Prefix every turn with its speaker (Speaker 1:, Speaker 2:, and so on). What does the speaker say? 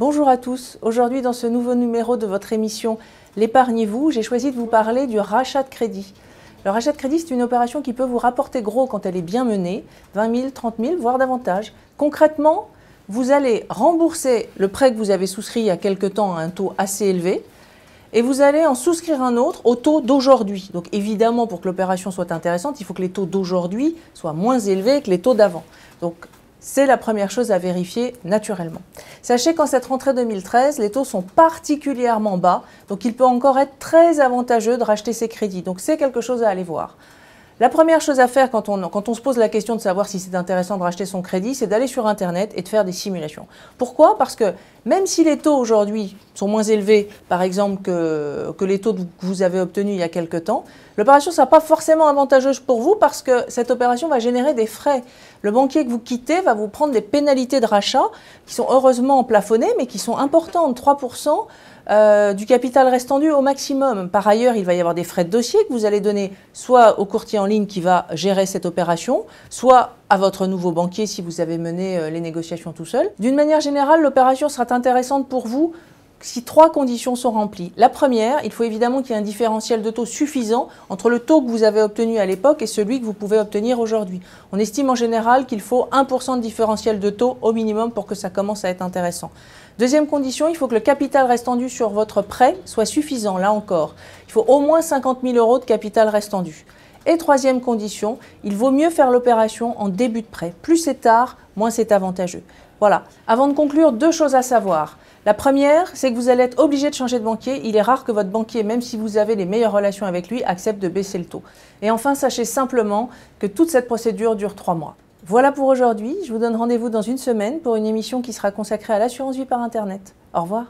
Speaker 1: Bonjour à tous. Aujourd'hui, dans ce nouveau numéro de votre émission L'épargnez-vous, j'ai choisi de vous parler du rachat de crédit. Le rachat de crédit, c'est une opération qui peut vous rapporter gros quand elle est bien menée, 20 000, 30 000, voire davantage. Concrètement, vous allez rembourser le prêt que vous avez souscrit il y a quelque temps à un taux assez élevé, et vous allez en souscrire un autre au taux d'aujourd'hui. Donc évidemment, pour que l'opération soit intéressante, il faut que les taux d'aujourd'hui soient moins élevés que les taux d'avant. Donc c'est la première chose à vérifier naturellement. Sachez qu'en cette rentrée 2013, les taux sont particulièrement bas, donc il peut encore être très avantageux de racheter ses crédits. Donc c'est quelque chose à aller voir. La première chose à faire quand on, se pose la question de savoir si c'est intéressant de racheter son crédit, c'est d'aller sur Internet et de faire des simulations. Pourquoi Parce que même si les taux aujourd'hui sont moins élevés, par exemple, que, que les taux que vous avez obtenus il y a quelque temps, l'opération ne sera pas forcément avantageuse pour vous parce que cette opération va générer des frais. Le banquier que vous quittez va vous prendre des pénalités de rachat qui sont heureusement plafonnées, mais qui sont importantes, 3%. Euh, du capital restendu au maximum. Par ailleurs, il va y avoir des frais de dossier que vous allez donner soit au courtier en ligne qui va gérer cette opération, soit à votre nouveau banquier si vous avez mené euh, les négociations tout seul. D'une manière générale, l'opération sera intéressante pour vous si trois conditions sont remplies. La première, il faut évidemment qu'il y ait un différentiel de taux suffisant entre le taux que vous avez obtenu à l'époque et celui que vous pouvez obtenir aujourd'hui. On estime en général qu'il faut 1% de différentiel de taux au minimum pour que ça commence à être intéressant. Deuxième condition, il faut que le capital restendu sur votre prêt soit suffisant, là encore. Il faut au moins 50 000 euros de capital restendu. Et troisième condition, il vaut mieux faire l'opération en début de prêt. Plus c'est tard, moins c'est avantageux. Voilà. Avant de conclure, deux choses à savoir. La première, c'est que vous allez être obligé de changer de banquier. Il est rare que votre banquier, même si vous avez les meilleures relations avec lui, accepte de baisser le taux. Et enfin, sachez simplement que toute cette procédure dure trois mois. Voilà pour aujourd'hui. Je vous donne rendez-vous dans une semaine pour une émission qui sera consacrée à l'assurance vie par Internet. Au revoir.